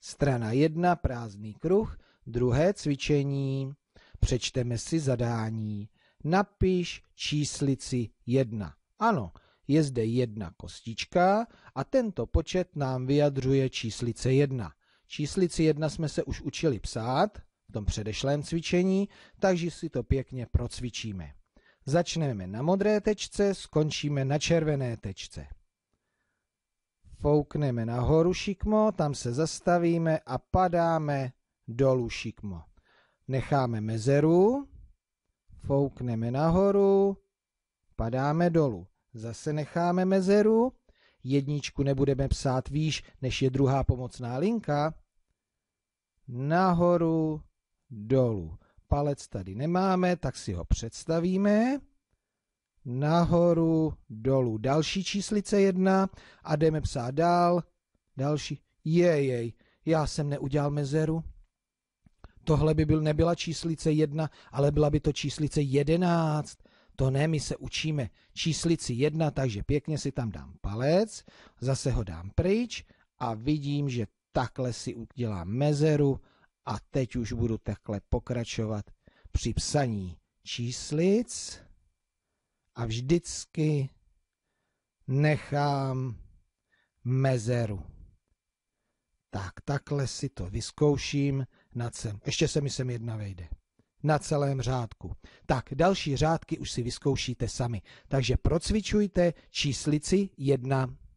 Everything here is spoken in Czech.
Strana 1 prázdný kruh, druhé cvičení. Přečteme si zadání. Napiš číslici 1. Ano, je zde jedna kostička a tento počet nám vyjadřuje číslice 1. Číslici 1 jsme se už učili psát v tom předešlém cvičení, takže si to pěkně procvičíme. Začneme na modré tečce, skončíme na červené tečce foukneme nahoru šikmo, tam se zastavíme a padáme dolů šikmo. Necháme mezeru, foukneme nahoru, padáme dolů. Zase necháme mezeru, jedničku nebudeme psát výš, než je druhá pomocná linka. Nahoru, dolů. Palec tady nemáme, tak si ho představíme nahoru, dolů. Další číslice jedna a jdeme psát dál. Další. Jejej, já jsem neudělal mezeru. Tohle by byl, nebyla číslice jedna, ale byla by to číslice jedenáct. To ne, my se učíme číslici jedna, takže pěkně si tam dám palec, zase ho dám pryč a vidím, že takhle si udělám mezeru a teď už budu takhle pokračovat při psaní číslic a vždycky nechám mezeru. Tak, takhle si to vyzkouším Na sem. Ještě se mi sem jedna vejde. Na celém řádku. Tak, další řádky už si vyzkoušíte sami. Takže procvičujte číslici 1.